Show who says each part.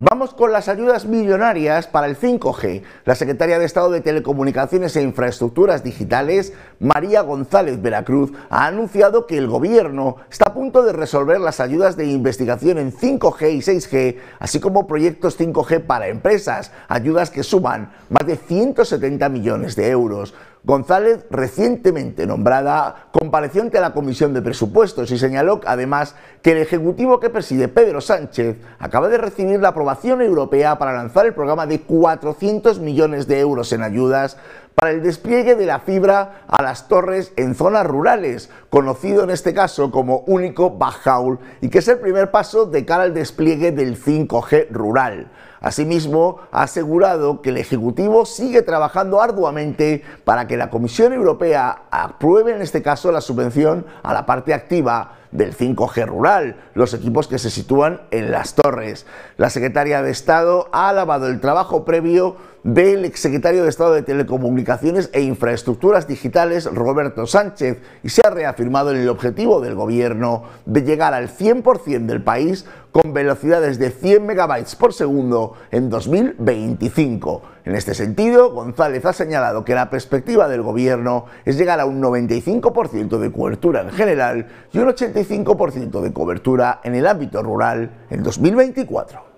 Speaker 1: Vamos con las ayudas millonarias para el 5G. La secretaria de Estado de Telecomunicaciones e Infraestructuras Digitales, María González Veracruz, ha anunciado que el gobierno está a punto de resolver las ayudas de investigación en 5G y 6G, así como proyectos 5G para empresas, ayudas que suman más de 170 millones de euros. González, recientemente nombrada, compareció ante la Comisión de Presupuestos y señaló además que el Ejecutivo que preside Pedro Sánchez acaba de recibir la aprobación europea para lanzar el programa de 400 millones de euros en ayudas para el despliegue de la fibra a las torres en zonas rurales, conocido en este caso como único Bajaul, y que es el primer paso de cara al despliegue del 5G rural. Asimismo, ha asegurado que el Ejecutivo sigue trabajando arduamente para que la Comisión Europea apruebe en este caso la subvención a la parte activa del 5G rural, los equipos que se sitúan en las torres. La secretaria de Estado ha alabado el trabajo previo del exsecretario de Estado de Telecomunicaciones e Infraestructuras Digitales, Roberto Sánchez, y se ha reafirmado en el objetivo del gobierno de llegar al 100% del país con velocidades de 100 megabytes por segundo en 2025. En este sentido, González ha señalado que la perspectiva del Gobierno es llegar a un 95% de cobertura en general y un 85% de cobertura en el ámbito rural en 2024.